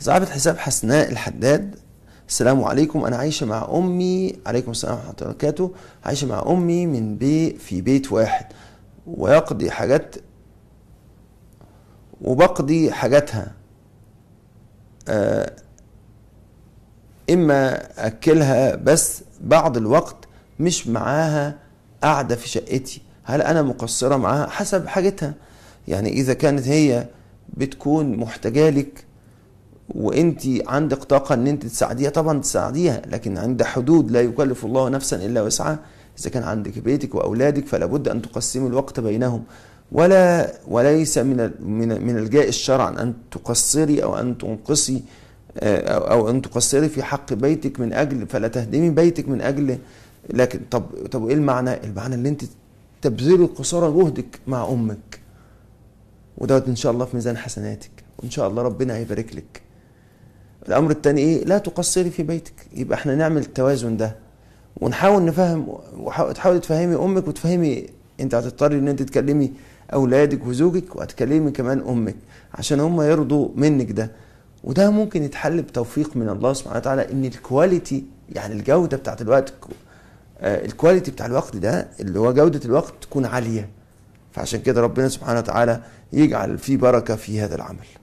صاحبة حساب حسناء الحداد السلام عليكم انا عايشه مع امي عليكم السلام ورحمه الله وبركاته عايشه مع امي من بي في بيت واحد ويقضي حاجات وبقضي حاجاتها آه، اما اكلها بس بعض الوقت مش معاها قاعده في شقتي هل انا مقصره معاها حسب حاجتها يعني اذا كانت هي بتكون محتاجه لك وانت عندك طاقه ان انت تساعديها طبعا تساعديها لكن عند حدود لا يكلف الله نفسا الا وسعها اذا كان عندك بيتك واولادك فلا بد ان تقسمي الوقت بينهم ولا وليس من من من الجائز شرعا ان تقصري او ان تنقصي آه، او ان تقصري في حق بيتك من اجل فلا تهدمي بيتك من اجل لكن طب طب ايه المعنى؟ المعنى اللي انت تبذلي قصارى جهدك مع امك ودوت ان شاء الله في ميزان حسناتك وان شاء الله ربنا هيبارك لك الامر الثاني ايه لا تقصري في بيتك يبقى احنا نعمل التوازن ده ونحاول نفهم وتحاول تفهمي امك وتفهمي انت هتضطري ان انت تكلمي اولادك وزوجك وهتكلمي كمان امك عشان هم يرضوا منك ده وده ممكن يتحل بتوفيق من الله سبحانه وتعالى ان الكواليتي يعني الجوده بتاعت الوقت آه، الكواليتي بتاع الوقت ده اللي هو جوده الوقت تكون عاليه فعشان كده ربنا سبحانه وتعالى يجعل في بركه في هذا العمل